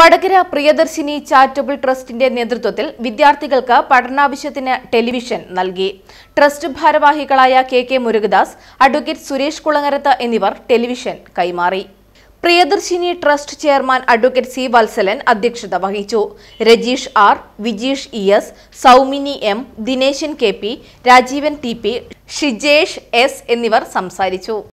Vadakara Priyadarshini charitable ട്രസ്റ്റിന്റെ നേതൃത്വത്തിൽ വിദ്യാർത്ഥികൾക്ക് പഠനാവശ്യത്തിന് ടെലിവിഷൻ നൽകി ട്രസ്റ്റ് ഭാരവാഹികളായ K K Murukadas advocate Suresh Kulangarath എന്നിവർ ടെലിവിഷൻ കൈമാറി Priyadarshini trust chairman advocate C Vatsalan അധ്യക്ഷത വഹിച്ചു Rajeesh R Vijeesh E S Saumini M Dineshan K P Rajeevan T P Shijesh S എന്നിവർ സംസാരിച്ചു